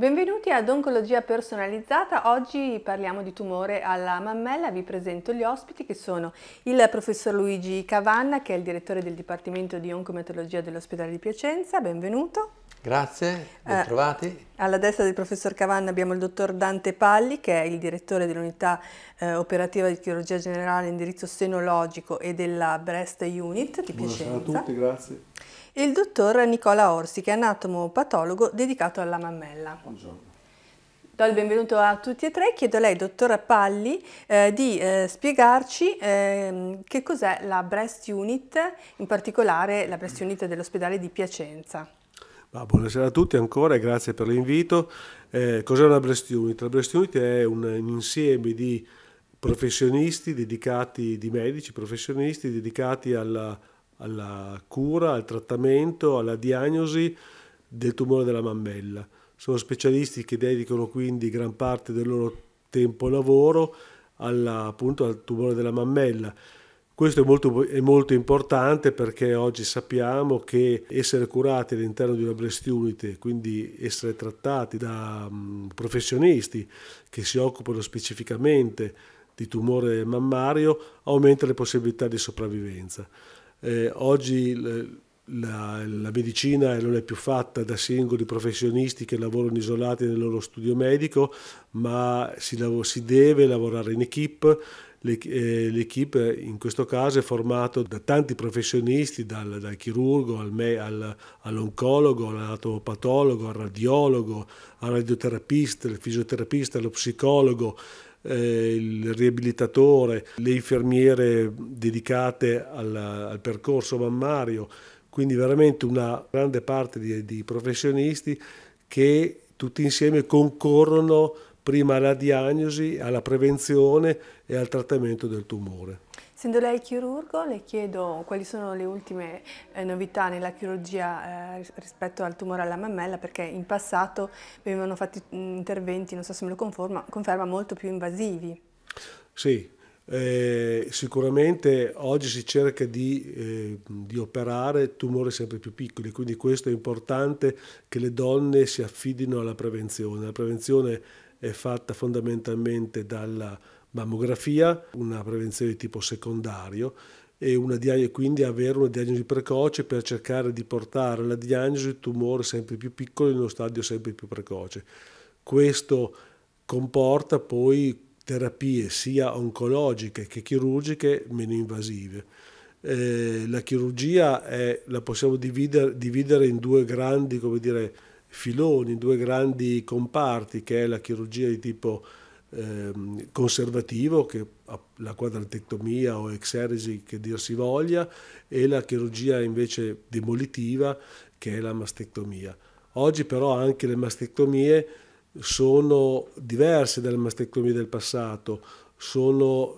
Benvenuti ad Oncologia Personalizzata, oggi parliamo di tumore alla mammella, vi presento gli ospiti che sono il professor Luigi Cavanna che è il direttore del Dipartimento di Oncometologia dell'Ospedale di Piacenza, benvenuto. Grazie, ben trovati. Eh, alla destra del professor Cavanna abbiamo il dottor Dante Palli che è il direttore dell'unità eh, operativa di chirurgia generale indirizzo senologico e della Breast Unit di Piacenza. Buonasera a tutti, grazie e il dottor Nicola Orsi, che è anatomo patologo dedicato alla mammella. Buongiorno. Do il benvenuto a tutti e tre, chiedo a lei, dottor Palli, eh, di eh, spiegarci eh, che cos'è la Breast Unit, in particolare la Breast Unit dell'ospedale di Piacenza. Ah, buonasera a tutti ancora e grazie per l'invito. Eh, cos'è una Breast Unit? La Breast Unit è un, un insieme di professionisti dedicati, di medici professionisti dedicati alla alla cura, al trattamento, alla diagnosi del tumore della mammella. Sono specialisti che dedicano quindi gran parte del loro tempo lavoro alla, appunto, al tumore della mammella. Questo è molto, è molto, importante perché oggi sappiamo che essere curati all'interno di una breast unit, quindi essere trattati da mm, professionisti che si occupano specificamente di tumore mammario, aumenta le possibilità di sopravvivenza. Eh, oggi la, la, medicina non è più fatta da singoli professionisti che lavorano isolati nel loro studio medico, ma si, si deve lavorare in equip. Eh, L'equipe in questo caso è formata da tanti professionisti, dal, dal chirurgo al me, al, all'oncologo, all'anatomopatologo, al radiologo, al radioterapista, al fisioterapista, allo psicologo, eh, il riabilitatore, le infermiere dedicate al, al, percorso mammario, quindi veramente una grande parte di, di professionisti che tutti insieme concorrono prima alla diagnosi, alla prevenzione e al trattamento del tumore. Essendo lei chirurgo, le chiedo quali sono le ultime eh, novità nella chirurgia eh, rispetto al tumore alla mammella, perché in passato venivano fatti mm, interventi, non so se me lo conferma, conferma molto più invasivi. Sì, eh, sicuramente oggi si cerca di, eh, di, operare tumori sempre più piccoli, quindi questo è importante che le donne si affidino alla prevenzione. La prevenzione è fatta fondamentalmente dalla mammografia, una prevenzione di tipo secondario e diagnosi, quindi avere una diagnosi precoce per cercare di portare la diagnosi tumore sempre più piccolo in uno stadio sempre più precoce. Questo comporta poi terapie sia oncologiche che chirurgiche meno invasive. Eh, la chirurgia è, la possiamo dividere, dividere in due grandi dire, filoni, in due grandi comparti, che è la chirurgia di tipo Ehm, conservativo, che la quadratectomia o exeresi che dir si voglia, e la chirurgia invece demolitiva, che è la mastectomia. Oggi però anche le mastectomie sono diverse dalle mastectomie del passato, sono,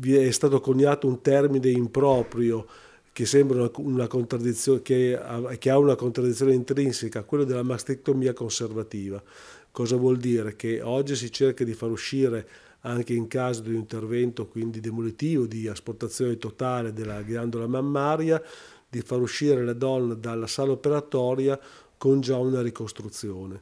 è stato coniato un termine improprio che sembra una, una contraddizione, che che ha una contraddizione intrinseca, quello della mastectomia conservativa Cosa vuol dire? Che oggi si cerca di far uscire anche in caso di un intervento quindi demolitivo, di asportazione totale della ghiandola mammaria, di far uscire la donna dalla sala operatoria con già una ricostruzione.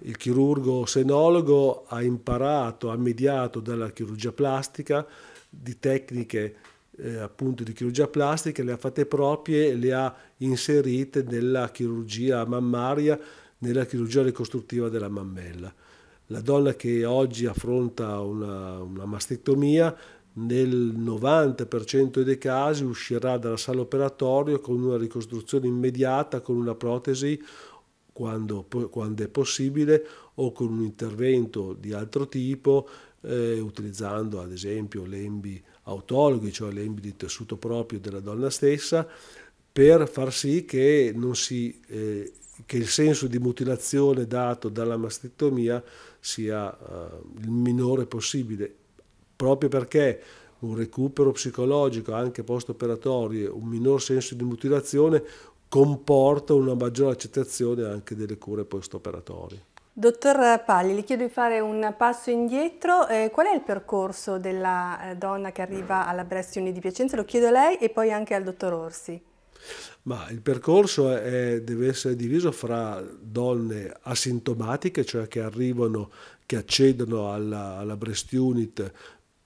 Il chirurgo senologo ha imparato, ha mediato dalla chirurgia plastica di tecniche eh, appunto di chirurgia plastica, le ha fatte proprie, e le ha inserite nella chirurgia mammaria nella chirurgia ricostruttiva della mammella. La donna che oggi affronta una, una mastectomia nel 90% dei casi uscirà dalla sala operatorio con una ricostruzione immediata, con una protesi quando, quando è possibile o con un intervento di altro tipo eh, utilizzando ad esempio lembi autologhi, cioè lembi di tessuto proprio della donna stessa, per far sì che non si eh, che il senso di mutilazione dato dalla mastectomia sia uh, il minore possibile, proprio perché un recupero psicologico anche post-operatorio, un minor senso di mutilazione comporta una maggiore accettazione anche delle cure post-operatorie. Dottor Pagli, le chiedo di fare un passo indietro. Eh, qual è il percorso della eh, donna che arriva alla Breast Uni di Piacenza? Lo chiedo a lei e poi anche al dottor Orsi. Ma il percorso è, deve essere diviso fra donne asintomatiche, cioè che arrivano, che accedono alla, alla breast unit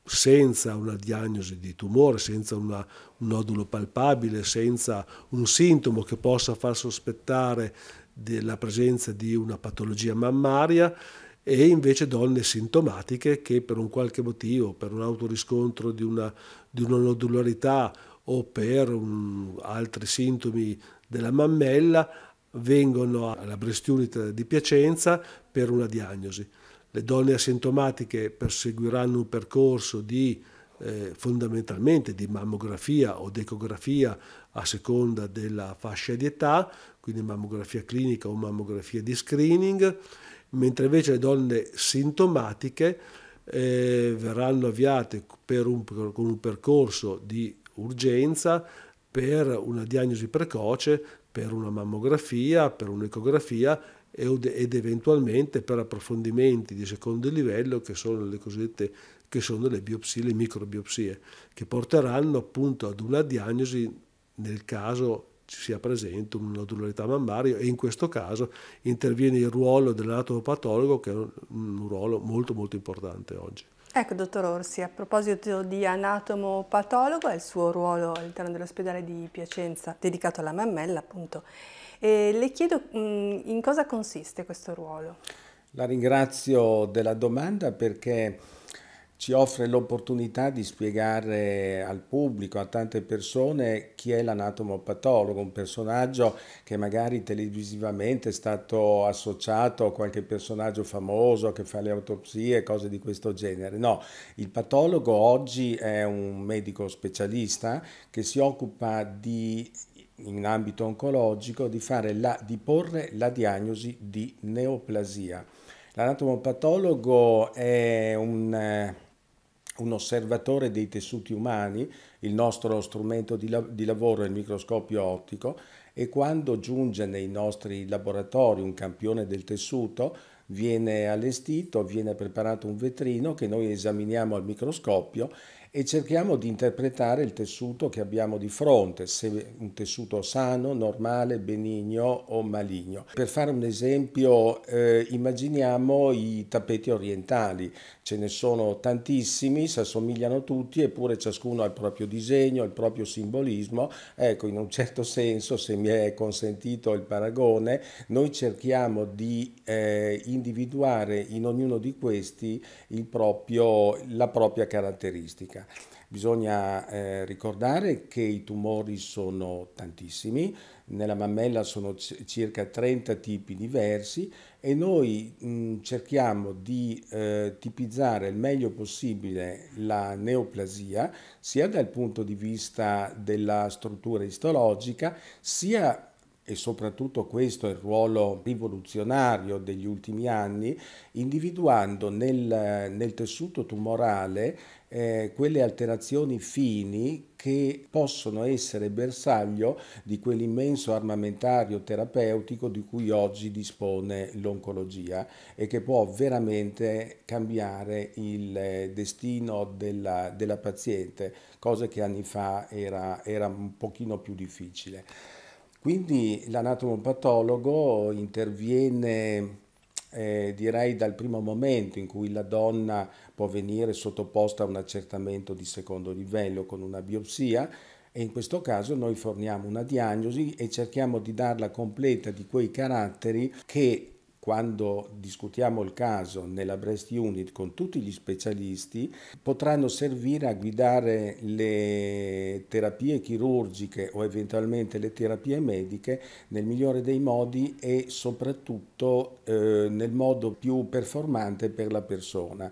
senza una diagnosi di tumore, senza una, un nodulo palpabile, senza un sintomo che possa far sospettare la presenza di una patologia mammaria e invece donne sintomatiche che per un qualche motivo, per un autoriscontro di una, di una nodularità o per un, altri sintomi della mammella vengono alla Breast Unit di Piacenza per una diagnosi. Le donne asintomatiche perseguiranno un percorso di, eh, fondamentalmente di mammografia o decografia a seconda della fascia di età, quindi mammografia clinica o mammografia di screening, mentre invece le donne sintomatiche eh, verranno avviate per un, con un percorso di urgenza per una diagnosi precoce, per una mammografia, per un'ecografia ed eventualmente per approfondimenti di secondo livello che sono le cosiddette che sono le biopsie, le microbiopsie, che porteranno appunto ad una diagnosi nel caso ci sia presente un nodularità mammaria e in questo caso interviene il ruolo dell'anatomopatologo che è un ruolo molto molto importante oggi. Ecco, dottor Orsi, a proposito di anatomopatologo, è il suo ruolo all'interno dell'ospedale di Piacenza dedicato alla mammella, appunto. E le chiedo mh, in cosa consiste questo ruolo? La ringrazio della domanda perché ci offre l'opportunità di spiegare al pubblico, a tante persone, chi è l'anatomopatologo, un personaggio che magari televisivamente è stato associato a qualche personaggio famoso che fa le autopsie, cose di questo genere. No, il patologo oggi è un medico specialista che si occupa di in ambito oncologico di, la, di porre la diagnosi di neoplasia. L'anatomopatologo è un eh, un osservatore dei tessuti umani, il nostro strumento di, la di lavoro è il microscopio ottico e quando giunge nei nostri laboratori un campione del tessuto viene allestito, viene preparato un vetrino che noi esaminiamo al microscopio e cerchiamo di interpretare il tessuto che abbiamo di fronte, se un tessuto sano, normale, benigno o maligno. Per fare un esempio, eh, immaginiamo i tappeti orientali, ce ne sono tantissimi, si assomigliano tutti, eppure ciascuno ha il proprio disegno, il proprio simbolismo. Ecco, in un certo senso, se mi è consentito il paragone, noi cerchiamo di eh, individuare in ognuno di questi proprio, la propria caratteristica genetica. Bisogna eh, ricordare che i tumori sono tantissimi, nella mammella sono circa 30 tipi diversi e noi mh, cerchiamo di eh, tipizzare il meglio possibile la neoplasia sia dal punto di vista della struttura istologica sia e soprattutto questo è il ruolo rivoluzionario degli ultimi anni, individuando nel, nel tessuto tumorale eh, quelle alterazioni fini che possono essere bersaglio di quell'immenso armamentario terapeutico di cui oggi dispone l'oncologia e che può veramente cambiare il eh, destino della, della paziente, cosa che anni fa era, era un pochino più difficile. Quindi l'anatomopatologo interviene eh, direi dal primo momento in cui la donna può venire sottoposta a un accertamento di secondo livello con una biopsia e in questo caso noi forniamo una diagnosi e cerchiamo di darla completa di quei caratteri che quando discutiamo il caso nella Breast Unit con tutti gli specialisti, potranno servire a guidare le terapie chirurgiche o eventualmente le terapie mediche nel migliore dei modi e soprattutto eh, nel modo più performante per la persona.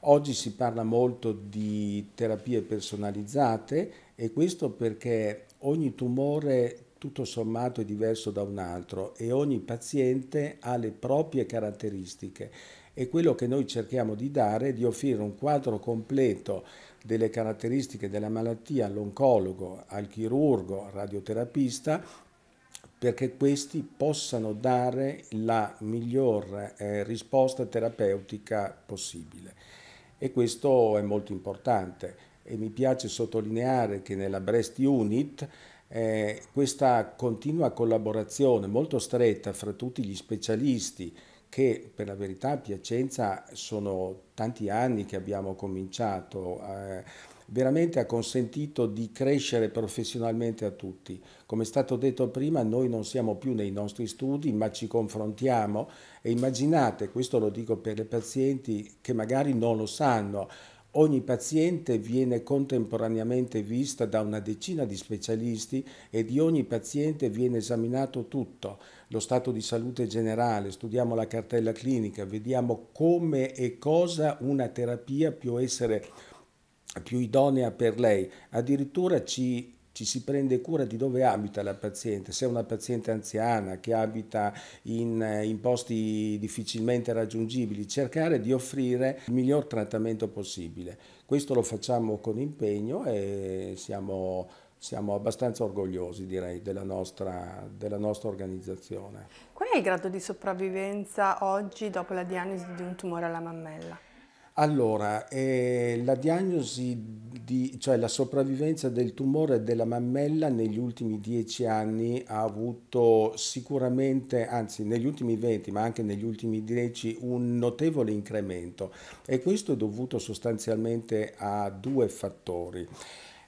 Oggi si parla molto di terapie personalizzate e questo perché ogni tumore tutto sommato è diverso da un altro e ogni paziente ha le proprie caratteristiche e quello che noi cerchiamo di dare è di offrire un quadro completo delle caratteristiche della malattia all'oncologo, al chirurgo, al radioterapista perché questi possano dare la miglior eh, risposta terapeutica possibile. E questo è molto importante e mi piace sottolineare che nella Breast Unit eh, questa continua collaborazione molto stretta fra tutti gli specialisti che per la verità a Piacenza sono tanti anni che abbiamo cominciato, eh, veramente ha consentito di crescere professionalmente a tutti. Come è stato detto prima, noi non siamo più nei nostri studi, ma ci confrontiamo e immaginate, questo lo dico per le pazienti che magari non lo sanno, Ogni paziente viene contemporaneamente vista da una decina di specialisti e di ogni paziente viene esaminato tutto, lo stato di salute generale, studiamo la cartella clinica, vediamo come e cosa una terapia può essere più idonea per lei. Addirittura ci ci si prende cura di dove abita la paziente, se è una paziente anziana che abita in, eh, in posti difficilmente raggiungibili, cercare di offrire il miglior trattamento possibile. Questo lo facciamo con impegno e siamo siamo abbastanza orgogliosi direi della nostra, della nostra, organizzazione. Qual è il grado di sopravvivenza oggi dopo la diagnosi di un tumore alla mammella? Allora, eh, la diagnosi, di, cioè la sopravvivenza del tumore della mammella negli ultimi dieci anni ha avuto sicuramente, anzi negli ultimi venti, ma anche negli ultimi dieci, un notevole incremento e questo è dovuto sostanzialmente a due fattori.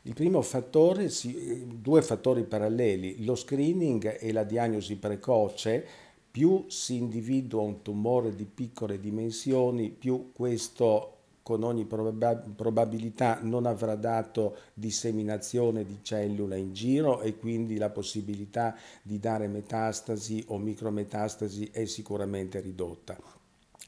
Il primo fattore, eh, due fattori paralleli, lo screening e la diagnosi precoce più si individua un tumore di piccole dimensioni, più questo con ogni probab probabilità non avrà dato disseminazione di cellule in giro e quindi la possibilità di dare metastasi o micrometastasi è sicuramente ridotta.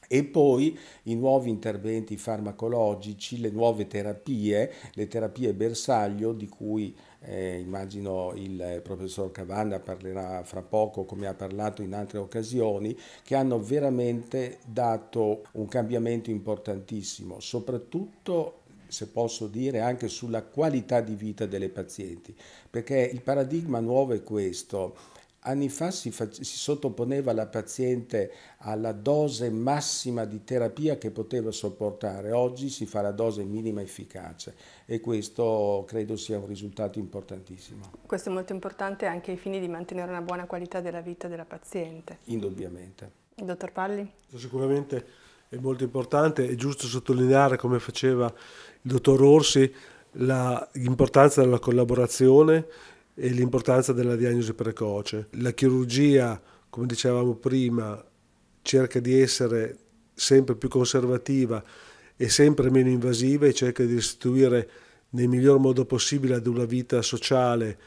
E poi i nuovi interventi farmacologici, le nuove terapie, le terapie bersaglio di cui eh, immagino il eh, professor Cavanna parlerà fra poco come ha parlato in altre occasioni, che hanno veramente dato un cambiamento importantissimo, soprattutto se posso dire, anche sulla qualità di vita delle pazienti, perché il paradigma nuovo è questo, Anni fa si, si, sottoponeva la paziente alla dose massima di terapia che poteva sopportare, oggi si fa la dose minima efficace e questo credo sia un risultato importantissimo. Questo è molto importante anche ai fini di mantenere una buona qualità della vita della paziente. Indubbiamente. Il dottor Palli? Sicuramente è molto importante, è giusto sottolineare come faceva il dottor Orsi l'importanza della collaborazione e l'importanza della diagnosi precoce. La chirurgia, come dicevamo prima, cerca di essere sempre più conservativa e sempre meno invasiva e cerca di restituire nel miglior modo possibile ad una vita sociale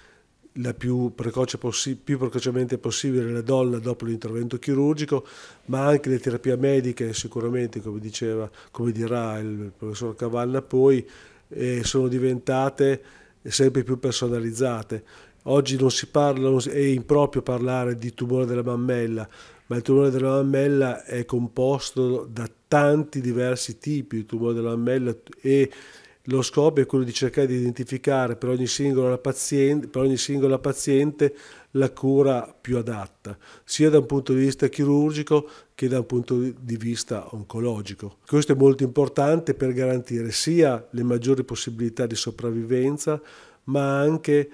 la più, precoce possi più precocemente possibile la donna dopo l'intervento chirurgico, ma anche le terapie mediche sicuramente, come, diceva, come dirà il professor Cavalla poi, eh, sono diventate e sempre più personalizzate. Oggi non si parla, non si, è improprio parlare di tumore della mammella, ma il tumore della mammella è composto da tanti diversi tipi di tumore della mammella e lo scopo è quello di cercare di identificare per ogni paziente, per ogni singola paziente la cura più adatta, sia da un punto di vista chirurgico che da un punto di vista oncologico. Questo è molto importante per garantire sia le maggiori possibilità di sopravvivenza, ma anche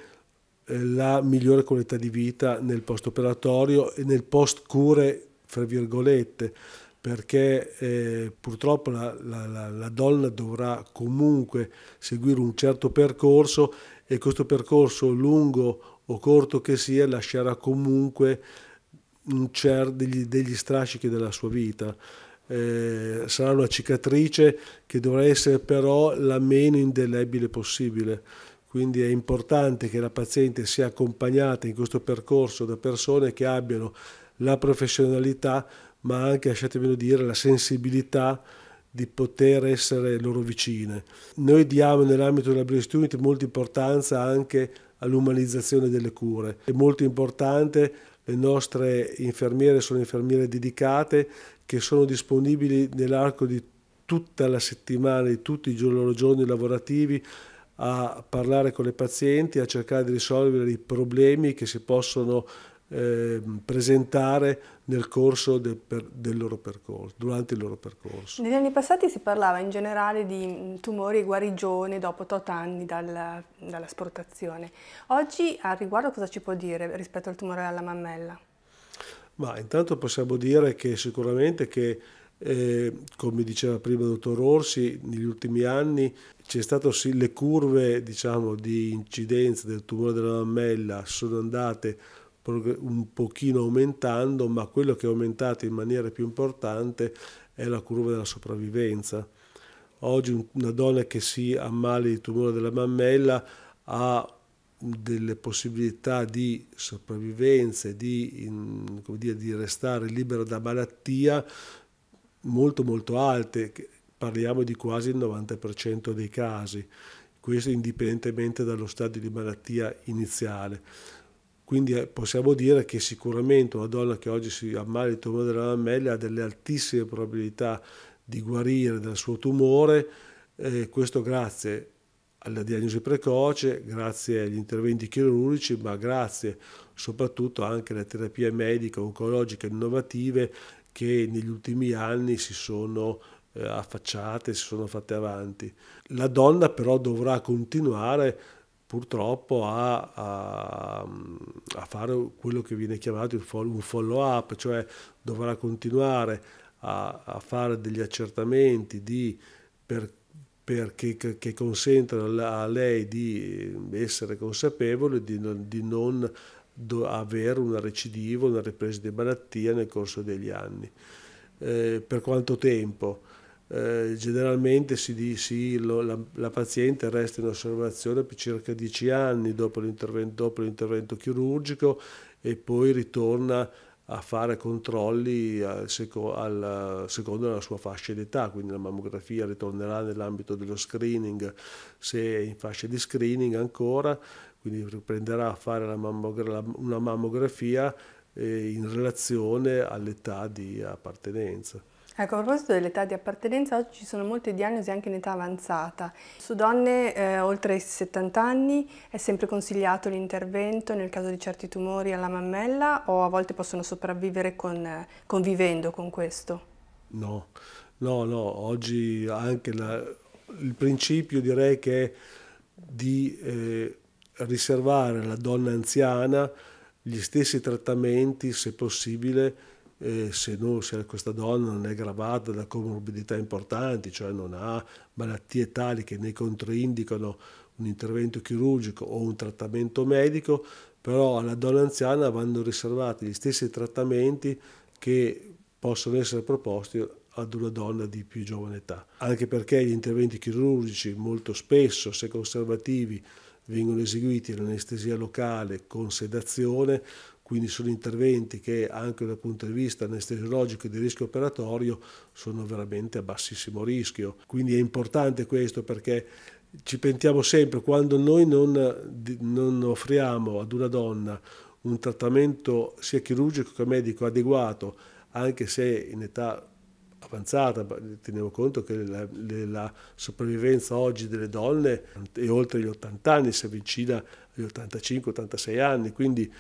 eh, la migliore qualità di vita nel post-operatorio e nel post-cure, fra virgolette, perché eh, purtroppo la, la, la, donna dovrà comunque seguire un certo percorso e questo percorso lungo o corto che sia lascerà comunque degli, degli strascichi della sua vita. Eh, sarà una cicatrice che dovrà essere però la meno indelebile possibile. Quindi è importante che la paziente sia accompagnata in questo percorso da persone che abbiano la professionalità, ma anche, lasciatemelo dire, la sensibilità di poter essere loro vicine. Noi diamo nell'ambito della Brain Student molta importanza anche all'umanizzazione delle cure. È molto importante le nostre infermiere sono infermiere dedicate che sono disponibili nell'arco di tutta la settimana, di tutti i loro giorni lavorativi a parlare con le pazienti, a cercare di risolvere i problemi che si possono Ehm, presentare nel corso de, per, del loro percorso, durante il loro percorso. Negli anni passati si parlava in generale di mm, tumori e guarigione dopo tot anni dalla, dall'asportazione. Oggi al riguardo cosa ci può dire rispetto al tumore alla mammella? Ma intanto possiamo dire che sicuramente che eh, come diceva prima il dottor Orsi, negli ultimi anni c'è stato sì, le curve diciamo, di incidenza del tumore della mammella sono andate un pochino aumentando, ma quello che è aumentato in maniera più importante è la curva della sopravvivenza. Oggi una donna che si ammali di tumore della mammella ha delle possibilità di sopravvivenza, di, di restare libera da malattia molto molto alte, parliamo di quasi il 90% dei casi, questo indipendentemente dallo stadio di malattia iniziale. Quindi eh, possiamo dire che sicuramente una donna che oggi si ammala di tumore della mammella ha delle altissime probabilità di guarire dal suo tumore, eh, questo grazie alla diagnosi precoce, grazie agli interventi chirurgici, ma grazie soprattutto anche alle terapie mediche, oncologiche innovative che negli ultimi anni si sono eh, affacciate, si sono fatte avanti. La donna però dovrà continuare purtroppo a, a, a, fare quello che viene chiamato un follow up, cioè dovrà continuare a, a fare degli accertamenti di, per, per che, che, consentano a lei di essere consapevole di non, di non avere una recidiva, una ripresa di malattia nel corso degli anni. Eh, per quanto tempo? Eh, generalmente si dice sì, lo, la, la, paziente resta in osservazione per circa 10 anni dopo l'intervento, l'intervento chirurgico e poi ritorna a fare controlli al seco, al, secondo la sua fascia d'età, quindi la mammografia ritornerà nell'ambito dello screening se è in fascia di screening ancora, quindi riprenderà a fare mammogra- una mammografia eh, in relazione all'età di appartenenza. Ecco, a proposito dell'età di appartenenza, oggi ci sono molte diagnosi anche in età avanzata. Su donne eh, oltre i 70 anni è sempre consigliato l'intervento nel caso di certi tumori alla mammella o a volte possono sopravvivere con, convivendo con questo? No, no, no, oggi anche la, il principio direi che è di eh, riservare alla donna anziana gli stessi trattamenti, se possibile, eh, se, non, se, questa donna non è gravata da comorbidità importanti, cioè non ha malattie tali che ne controindicano un intervento chirurgico o un trattamento medico, però alla donna anziana vanno riservati gli stessi trattamenti che possono essere proposti ad una donna di più giovane età, anche perché gli interventi chirurgici molto spesso, se conservativi, vengono eseguiti in anestesia locale con sedazione, quindi sono interventi che anche dal punto di vista anestesiologico e di rischio operatorio sono veramente a bassissimo rischio. Quindi è importante questo perché ci pentiamo sempre quando noi non, non offriamo ad una donna un trattamento sia chirurgico che medico adeguato, anche se in età avanzata, teniamo conto che la, la, sopravvivenza oggi delle donne è oltre gli 80 anni, si avvicina agli 85-86 anni, quindi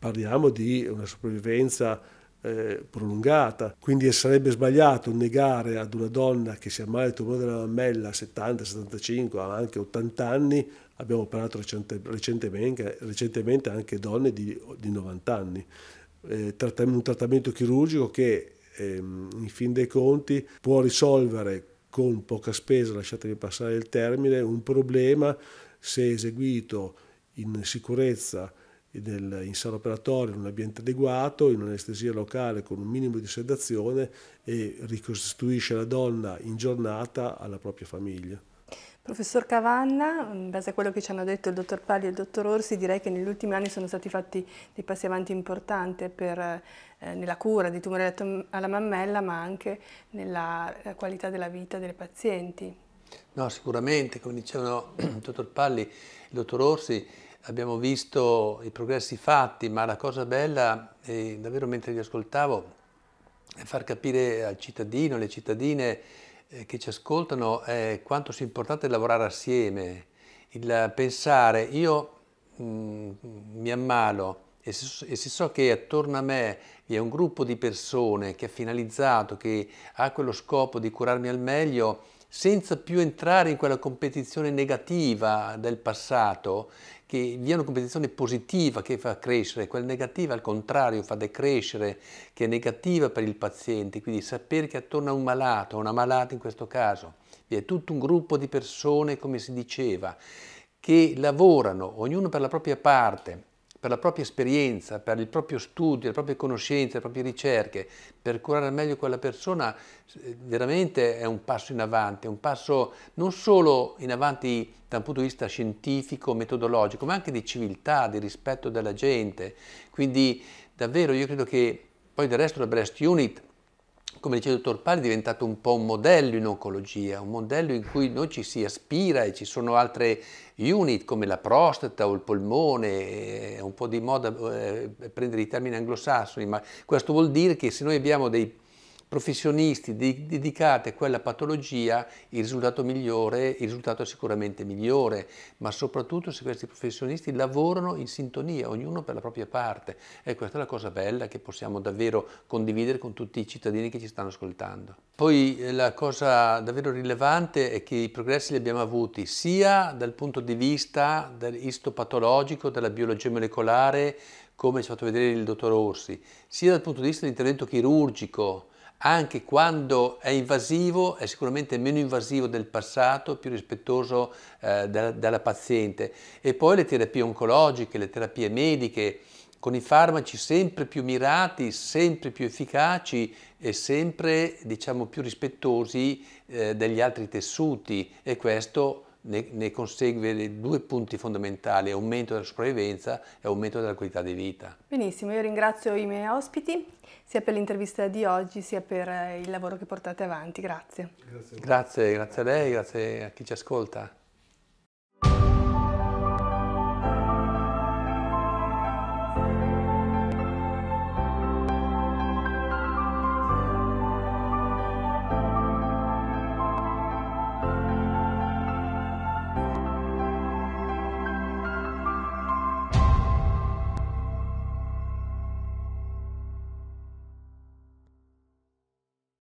parliamo di una sopravvivenza eh, prolungata, quindi sarebbe sbagliato negare ad una donna che si ammala di tumore della mammella a 70, 75, anche 80 anni, abbiamo parlato recente, recentemente, recentemente, anche donne di, di 90 anni, eh, trattam un trattamento chirurgico che ehm, in fin dei conti può risolvere con poca spesa, lasciatemi passare il termine, un problema se eseguito in sicurezza del, in sala operatoria in un ambiente adeguato, in un'anestesia locale con un minimo di sedazione e ricostituisce la donna in giornata alla propria famiglia. Professor Cavanna, in base a quello che ci hanno detto il dottor Pali e il dottor Orsi, direi che negli ultimi anni sono stati fatti dei passi avanti importanti per, eh, nella cura di tumore alla mammella, ma anche nella eh, qualità della vita delle pazienti. No, sicuramente, come dicevano il dottor Palli e il dottor Orsi, abbiamo visto i progressi fatti, ma la cosa bella, e davvero mentre vi ascoltavo, è far capire al cittadino, alle cittadine eh, che ci ascoltano, è quanto sia importante lavorare assieme, il pensare io mh, mm, mi ammalo e se, e se so che attorno a me vi è un gruppo di persone che è finalizzato, che ha quello scopo di curarmi al meglio, senza più entrare in quella competizione negativa del passato, che vi è una competizione positiva che fa crescere, quella negativa al contrario fa decrescere, che è negativa per il paziente, quindi sapere che attorno a un malato, a una malata in questo caso, vi è tutto un gruppo di persone, come si diceva, che lavorano, ognuno per la propria parte, per la propria esperienza, per il proprio studio, le proprie conoscenze, le proprie ricerche, per curare al meglio quella persona, eh, veramente è un passo in avanti, un passo non solo in avanti da un punto di vista scientifico, metodologico, ma anche di civiltà, di rispetto della gente. Quindi davvero io credo che poi del resto la Breast Unit come dice il dottor Pali, è diventato un po' un modello in oncologia, un modello in cui noi ci si aspira e ci sono altre unit come la prostata o il polmone, è eh, un po' di moda eh, prendere i termini anglosassoni, ma questo vuol dire che se noi abbiamo dei professionisti de- dedicati a quella patologia, il risultato migliore, il risultato è sicuramente migliore, ma soprattutto se questi professionisti lavorano in sintonia, ognuno per la propria parte. E questa è la cosa bella che possiamo davvero condividere con tutti i cittadini che ci stanno ascoltando. Poi eh, la cosa davvero rilevante è che i progressi li abbiamo avuti sia dal punto di vista istopatologico, della biologia molecolare, come ci ha fatto vedere il dottor Orsi, sia dal punto di vista dell'intervento chirurgico, anche quando è invasivo, è sicuramente meno invasivo del passato, più rispettoso eh, da, dalla paziente. E poi le terapie oncologiche, le terapie mediche, con i farmaci sempre più mirati, sempre più efficaci e sempre diciamo, più rispettosi eh, degli altri tessuti e questo ne, ne consegue due punti fondamentali, aumento della sopravvivenza e aumento della qualità di vita. Benissimo, io ringrazio i miei ospiti sia per l'intervista di oggi sia per eh, il lavoro che portate avanti, grazie. Grazie, grazie, grazie a lei, grazie a chi ci ascolta.